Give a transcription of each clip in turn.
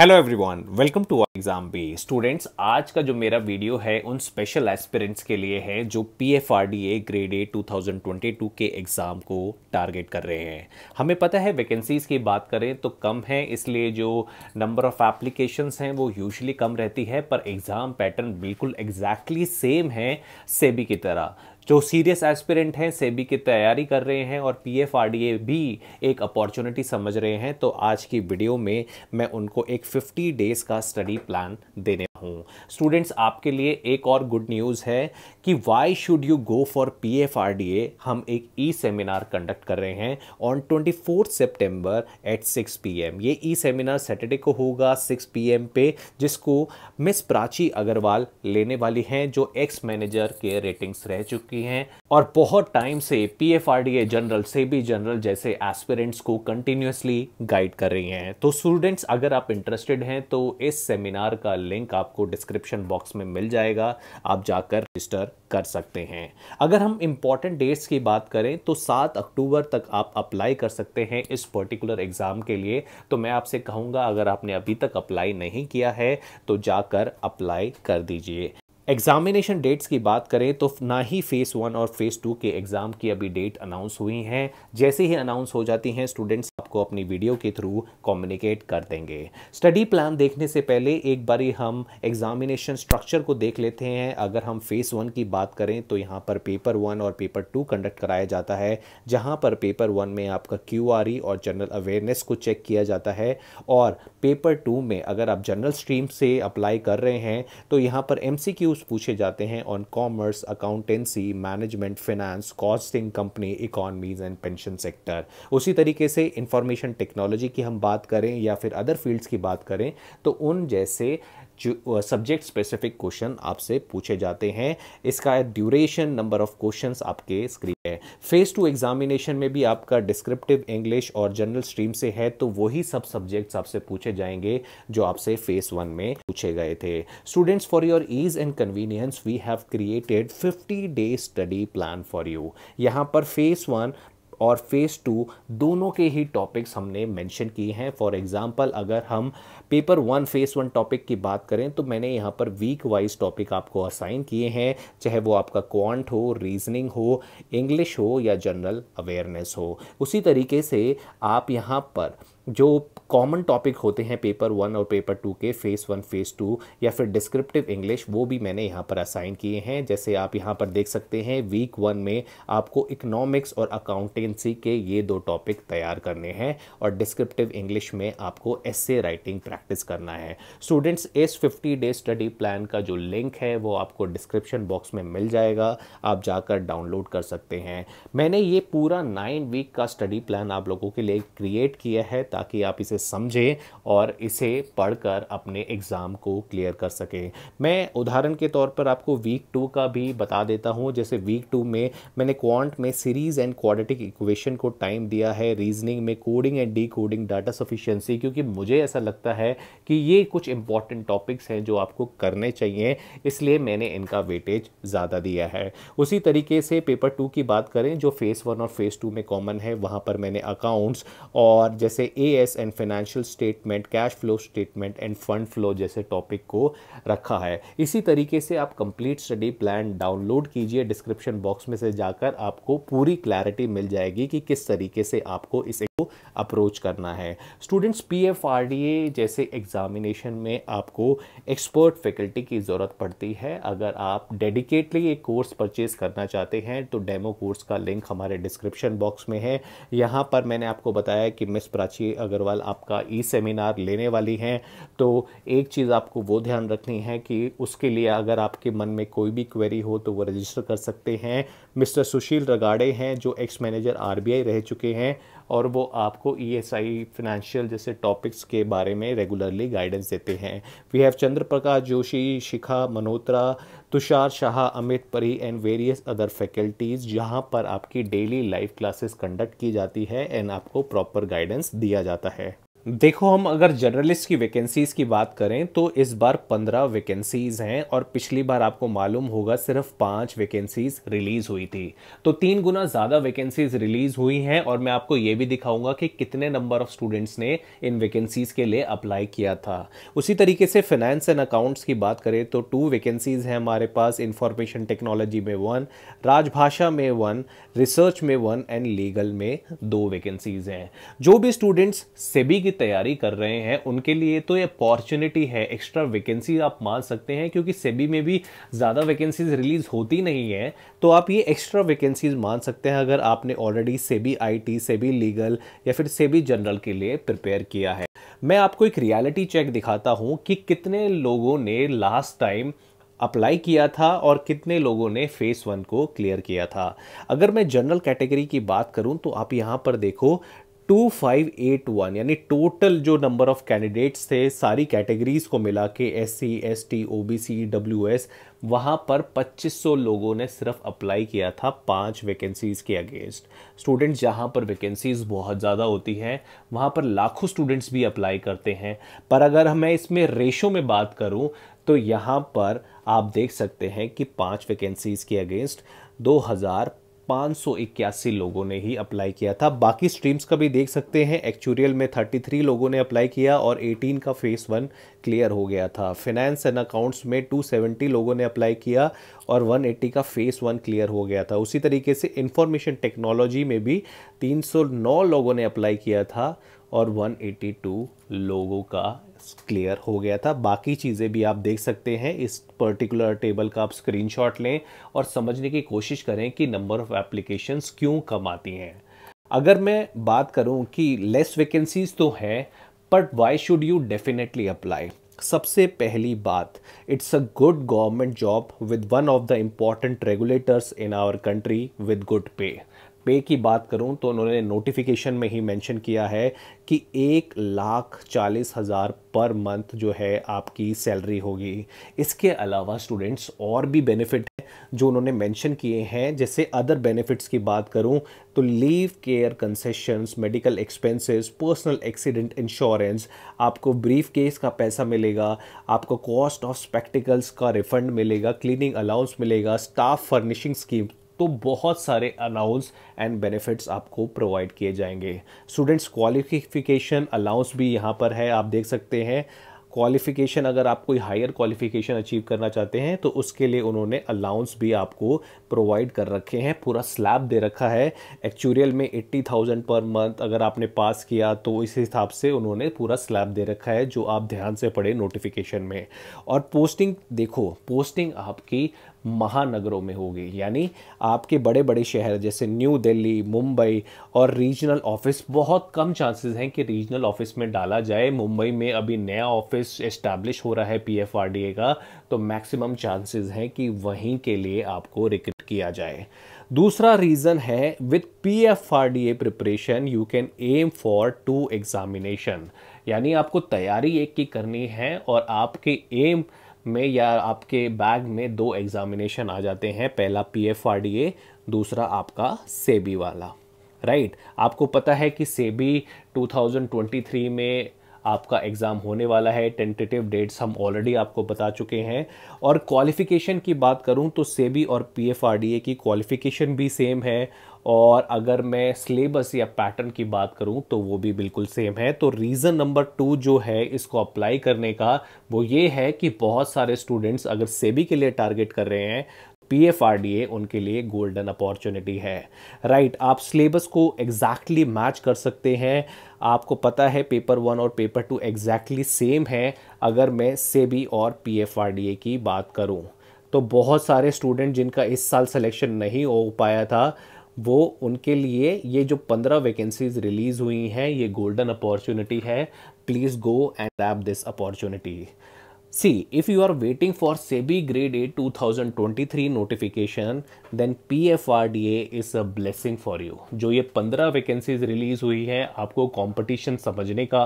hello everyone welcome to exam B students आज का जो मेरा वीडियो है उन स्पेशल एस्पिरेंट्स के लिए है जो P F R D A grade A 2022 के एग्ज़ाम को टारगेट कर रहे हैं हमें पता है वैकेंसीज़ की बात करें तो कम है इसलिए जो नंबर ऑफ़ एप्लीकेशंस हैं वो यूजुअली कम रहती है पर एग्ज़ाम पैटर्न बिल्कुल एग्जैक्टली exactly सेम है सेबी की तरह जो सीरियस एस्पिरेंट हैं सेबी की तैयारी कर रहे हैं और पी एफ भी एक अपॉर्चुनिटी समझ रहे हैं तो आज की वीडियो में मैं उनको एक 50 डेज़ का स्टडी प्लान देने हूँ स्टूडेंट्स आपके लिए एक और गुड न्यूज़ है कि why should you go for P F R D A हम एक ई सेमिनार कंडक्ट कर रहे हैं on twenty fourth September at six PM एम ये ई सेमिनार सैटरडे को होगा सिक्स पी एम पे जिसको मिस प्राची अग्रवाल लेने वाली हैं जो एक्स मैनेजर के रेटिंग्स रह चुकी हैं और बहुत टाइम से P F R D A general से भी जनरल जैसे एस्पिरेंट्स को कंटिन्यूसली गाइड कर रही हैं तो स्टूडेंट्स अगर आप इंटरेस्टेड हैं तो इस सेमिनार का लिंक आप आपको डिस्क्रिप्शन बॉक्स में मिल जाएगा आप जाकर रजिस्टर कर सकते हैं अगर हम इम्पॉर्टेंट डेट्स की बात करें तो सात अक्टूबर तक आप अप्लाई कर सकते हैं इस पर्टिकुलर एग्ज़ाम के लिए तो मैं आपसे कहूँगा अगर आपने अभी तक अप्लाई नहीं किया है तो जाकर अप्लाई कर दीजिए एग्जामिनेशन डेट्स की बात करें तो ना ही फ़ेज़ वन और फ़ेज़ टू के एग्ज़ाम की अभी डेट अनाउंस हुई हैं जैसे ही अनाउंस हो जाती हैं स्टूडेंट्स आपको अपनी वीडियो के थ्रू कम्युनिकेट कर देंगे स्टडी प्लान देखने से पहले एक बारी हम एग्जामिनेशन स्ट्रक्चर को देख लेते हैं अगर हम फ़ेज़ वन की बात करें तो यहाँ पर पेपर वन और पेपर टू कंडक्ट कराया जाता है जहाँ पर पेपर वन में आपका क्यू e और जनरल अवेयरनेस को चेक किया जाता है और पेपर टू में अगर आप जनरल स्ट्रीम से अप्लाई कर रहे हैं तो यहाँ पर एम क्वेश्चंस पूछे जाते हैं on commerce accountancy management finance costing company economies and pension sector उसी तरीके से इंफॉर्मेशन टेक्नोलॉजी की हम बात करें या फिर अदर फील्ड्स की बात करें तो उन जैसे जो सब्जेक्ट स्पेसिफिक क्वेश्चन आपसे पूछे जाते हैं इसका ड्यूरेशन नंबर ऑफ क्वेश्चन आपके स्क्रीन है फेज टू एग्जामिनेशन में भी आपका डिस्क्रिप्टिव इंग्लिश और जनरल स्ट्रीम से है तो वही सब सब्जेक्ट्स आपसे पूछे जाएंगे जो आपसे फेज वन में पूछे गए थे students for your ease and convenience we have created fifty day study plan for you यहाँ पर फेज वन और फेज़ टू दोनों के ही टॉपिक्स हमने मेंशन किए हैं फॉर एग्जांपल अगर हम paper one phase one topic की बात करें तो मैंने यहाँ पर वीक वाइज टॉपिक आपको असाइन किए हैं चाहे वो आपका क्वांट हो रीजनिंग हो इंग्लिश हो या जनरल अवेयरनेस हो उसी तरीके से आप यहाँ पर जो कॉमन टॉपिक होते हैं पेपर वन और पेपर टू के फेस वन फेस टू या फिर डिस्क्रिप्टिव इंग्लिश वो भी मैंने यहाँ पर असाइन किए हैं जैसे आप यहाँ पर देख सकते हैं वीक वन में आपको इकनॉमिक्स और अकाउंटेंसी के ये दो टॉपिक तैयार करने हैं और डिस्क्रिप्टिव इंग्लिश में आपको एसे राइटिंग प्रैक्टिस करना है स्टूडेंट्स इस फिफ्टी डे स्टडी प्लान का जो लिंक है वो आपको डिस्क्रिप्शन बॉक्स में मिल जाएगा आप जाकर डाउनलोड कर सकते हैं मैंने ये पूरा नाइन वीक का स्टडी प्लान आप लोगों के लिए क्रिएट किया है ताकि आप इसे समझें और इसे पढ़कर अपने एग्ज़ाम को क्लियर कर सकें मैं उदाहरण के तौर पर आपको वीक टू का भी बता देता हूँ जैसे वीक टू में मैंने क्वांट में सीरीज़ एंड क्वाड्रेटिक इक्वेशन को टाइम दिया है रीजनिंग में coding and decoding data sufficiency क्योंकि मुझे ऐसा लगता है कि ये कुछ इंपॉर्टेंट टॉपिक्स हैं जो आपको करने चाहिए इसलिए मैंने इनका वेटेज ज़्यादा दिया है उसी तरीके से पेपर टू की बात करें जो फेज़ वन और फेज़ टू में कॉमन है वहाँ पर मैंने अकाउंट्स और जैसे A S and financial statement cash flow statement and fund flow जैसे टॉपिक को रखा है इसी तरीके से आप कंप्लीट स्टडी प्लान डाउनलोड कीजिए डिस्क्रिप्शन बॉक्स में से जाकर आपको पूरी क्लैरिटी मिल जाएगी कि किस तरीके से आपको इस अप्रोच करना है students P F R D A जैसे एग्जामिनेशन में आपको एक्सपर्ट फैकल्टी की ज़रूरत पड़ती है अगर आप डेडिकेटली एक कोर्स परचेज करना चाहते हैं तो डेमो कोर्स का लिंक हमारे डिस्क्रिप्शन बॉक्स में है यहाँ पर मैंने आपको बताया कि मिस प्राची अग्रवाल आपका ई सेमिनार लेने वाली हैं तो एक चीज़ आपको वो ध्यान रखनी है कि उसके लिए अगर आपके मन में कोई भी क्वेरी हो तो वो रजिस्टर कर सकते हैं मिस्टर सुशील रगाड़े हैं जो एक्स मैनेजर आर रह चुके हैं और वो आपको ई एस आई फिनेंशियल जैसे टॉपिक्स के बारे में रेगुलरली गाइडेंस देते हैं we have Chandra Prakash Joshi Shikha Manotra Tushar Shah Amit Pari and various other faculties जहाँ पर आपकी डेली लाइव क्लासेस कंडक्ट की जाती है एंड आपको प्रॉपर गाइडेंस दिया जाता है देखो हम अगर जर्नलिस्ट की वैकेंसीज़ की बात करें तो इस बार पंद्रह वैकेंसीज़ हैं और पिछली बार आपको मालूम होगा सिर्फ पाँच वैकेंसीज़ रिलीज़ हुई थी तो तीन गुना ज़्यादा वैकेंसीज़ रिलीज़ हुई हैं और मैं आपको ये भी दिखाऊंगा कि कितने नंबर ऑफ़ स्टूडेंट्स ने इन वैकेंसीज़ के लिए अप्लाई किया था उसी तरीके से फाइनेंस एंड अकाउंट्स की बात करें तो टू वैकेंसीज़ हैं हमारे पास इंफॉर्मेशन टेक्नोलॉजी में वन राजभाषा में वन रिसर्च में वन एंड लीगल में दो वैकेंसीज़ हैं जो भी स्टूडेंट्स सेबी की तैयारी कर रहे हैं उनके लिए तो ये अपॉर्चुनिटी है एक्स्ट्रा वैकेंसी आप मान सकते हैं क्योंकि सेबी में भी ज़्यादा वैकेंसीज रिलीज़ होती नहीं है तो आप ये एक्स्ट्रा वैकेंसीज मान सकते हैं अगर आपने already SEBI IT SEBI legal या फिर सेबी जनरल के लिए प्रिपेयर किया है मैं आपको एक रियलिटी चेक दिखाता हूँ कि कितने लोगों ने लास्ट टाइम अप्लाई किया था और कितने लोगों ने फेस वन को क्लियर किया था अगर मैं जनरल कैटेगरी की बात करूं तो आप यहां पर देखो टू फाइव एट वन यानी टोटल जो नंबर ऑफ कैंडिडेट्स थे सारी कैटेगरीज को मिला के S C S T O B C W S वहाँ पर 2500 लोगों ने सिर्फ अप्लाई किया था पांच वैकेंसीज़ के अगेंस्ट स्टूडेंट जहाँ पर वैकेंसीज़ बहुत ज़्यादा होती हैं वहाँ पर लाखों स्टूडेंट्स भी अप्लाई करते हैं पर अगर मैं इसमें रेशो में बात करूँ तो यहाँ पर आप देख सकते हैं कि पाँच वैकेंसीज़ के अगेंस्ट दो हज़ार 581 लोगों ने ही अप्लाई किया था बाकी स्ट्रीम्स का भी देख सकते हैं एक्चुरियल में 33 लोगों ने अप्लाई किया और 18 का फेस वन क्लियर हो गया था फिनेंस एंड अकाउंट्स में 270 लोगों ने अप्लाई किया और 180 का फेस वन क्लियर हो गया था उसी तरीके से इंफॉर्मेशन टेक्नोलॉजी में भी 309 लोगों ने अप्लाई किया था और 182 लोगों का क्लियर हो गया था बाकी चीज़ें भी आप देख सकते हैं इस पर्टिकुलर टेबल का आप स्क्रीनशॉट लें और समझने की कोशिश करें कि नंबर ऑफ़ एप्लीकेशंस क्यों कम आती हैं अगर मैं बात करूं कि लेस वैकेंसीज तो हैं but why should you definitely apply सबसे पहली बात it's a good government job with one of the important regulators in our country with good pay pay की बात करूं तो उन्होंने नोटिफिकेशन में ही मेंशन किया है कि एक लाख चालीस हज़ार पर मंथ जो है आपकी सैलरी होगी इसके अलावा स्टूडेंट्स और भी बेनिफिट हैं जो उन्होंने मेंशन किए हैं जैसे अदर बेनिफिट्स की बात करूं तो leave care concessions medical expenses personal accident insurance आपको ब्रीफ केस का पैसा मिलेगा आपको कॉस्ट ऑफ स्पेक्टिकल्स का रिफंड मिलेगा क्लीनिंग अलाउंस मिलेगा स्टाफ फर्निशिंग स्कीम तो बहुत सारे अनाउंस एंड बेनिफिट्स आपको प्रोवाइड किए जाएंगे स्टूडेंट्स क्वालिफिकेशन अलाउंस भी यहाँ पर है आप देख सकते हैं क्वालिफिकेशन अगर आप कोई हायर क्वालिफिकेशन अचीव करना चाहते हैं तो उसके लिए उन्होंने अलाउंस भी आपको प्रोवाइड कर रखे हैं पूरा स्लैब दे रखा है एक्चुरियल में एट्टी थाउजेंड पर मंथ अगर आपने पास किया तो इस हिसाब से उन्होंने पूरा स्लैब दे रखा है जो आप ध्यान से पढ़े नोटिफिकेशन में और पोस्टिंग देखो पोस्टिंग आपकी महानगरों में होगी यानी आपके बड़े बड़े शहर जैसे न्यू दिल्ली मुंबई और रीजनल ऑफिस बहुत कम चांसेस हैं कि रीजनल ऑफिस में डाला जाए मुंबई में अभी नया ऑफिस इस्टेब्लिश हो रहा है पीएफआरडीए का तो मैक्सिमम चांसेस हैं कि वहीं के लिए आपको रिक्रूट किया जाए दूसरा रीज़न है with P F R D A preparation you can aim for two examination यानी आपको तैयारी एक की करनी है और आपके एम aim... में या आपके बैग में दो एग्ज़ामिनेशन आ जाते हैं पहला P F R D A दूसरा आपका सेबी वाला राइट आपको पता है कि सेबी 2023 में आपका एग्ज़ाम होने वाला है टेंटेटिव डेट्स हम ऑलरेडी आपको बता चुके हैं और क्वालिफ़िकेशन की बात करूं तो सेबी और पीएफआरडीए की क्वालिफ़िकेशन भी सेम है और अगर मैं सिलेबस या पैटर्न की बात करूं तो वो भी बिल्कुल सेम है तो रीज़न नंबर टू जो है इसको अप्लाई करने का वो ये है कि बहुत सारे स्टूडेंट्स अगर सेबी के लिए टारगेट कर रहे हैं P F R D A उनके लिए गोल्डन अपॉर्चुनिटी है राइट right, आप सिलेबस को एग्जैक्टली exactly मैच कर सकते हैं आपको पता है पेपर वन और पेपर टू एग्जैक्टली सेम है अगर मैं सेबी और P F R D A की बात करूँ तो बहुत सारे स्टूडेंट जिनका इस साल सिलेक्शन नहीं हो पाया था वो उनके लिए ये जो पंद्रह वैकेंसीज रिलीज़ हुई हैं ये गोल्डन अपॉर्चुनिटी है please go and app this opportunity See, if you are waiting for SEBI Grade A 2023 R D A is a blessing for you जो ये पंद्रह वैकेंसीज रिलीज हुई है आपको कॉम्पिटिशन समझने का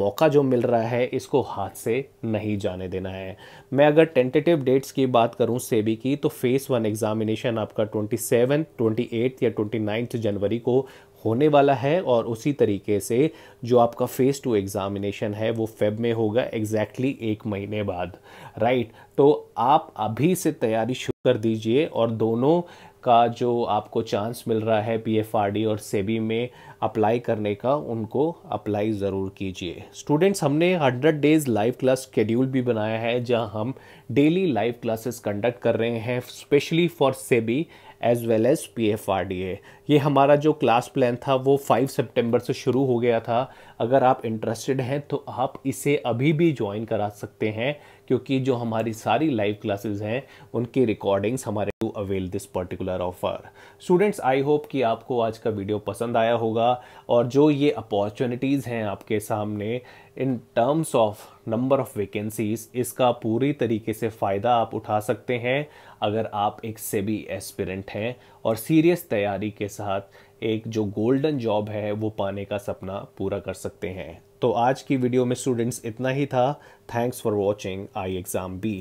मौका जो मिल रहा है इसको हाथ से नहीं जाने देना है मैं अगर टेंटेटिव डेट्स की बात करूँ सेबी की तो फेस वन एग्जामिनेशन आपका ट्वेंटी सेवन ट्वेंटी या ट्वेंटी नाइन्थ जनवरी को होने वाला है और उसी तरीके से जो आपका फेस टू एग्ज़ामिनेशन है वो फेब में होगा एग्जैक्टली एक महीने बाद राइट तो आप अभी से तैयारी शुरू कर दीजिए और दोनों का जो आपको चांस मिल रहा है पीएफआरडी और सेबी में अप्लाई करने का उनको अप्लाई ज़रूर कीजिए स्टूडेंट्स हमने 100 डेज़ लाइव क्लास शेड्यूल भी बनाया है जहां हम डेली लाइव क्लासेस कंडक्ट कर रहे हैं specially for SEBI as well as P F R D A ये हमारा जो क्लास प्लान था वो फाइव सेप्टेम्बर से शुरू हो गया था अगर आप इंटरेस्टेड हैं तो आप इसे अभी भी ज्वाइन करा सकते हैं क्योंकि जो हमारी सारी लाइव क्लासेस हैं उनकी रिकॉर्डिंग्स हमारे to avail this particular offer students I hope कि आपको आज का वीडियो पसंद आया होगा और जो ये अपॉर्चुनिटीज़ हैं आपके सामने in terms of number of vacancies इसका पूरी तरीके से फ़ायदा आप उठा सकते हैं अगर आप एक सेबी एस्पिरेंट हैं और सीरियस तैयारी के साथ एक जो गोल्डन जॉब है वो पाने का सपना पूरा कर सकते हैं तो आज की वीडियो में स्टूडेंट्स इतना ही था thanks for watching I exam B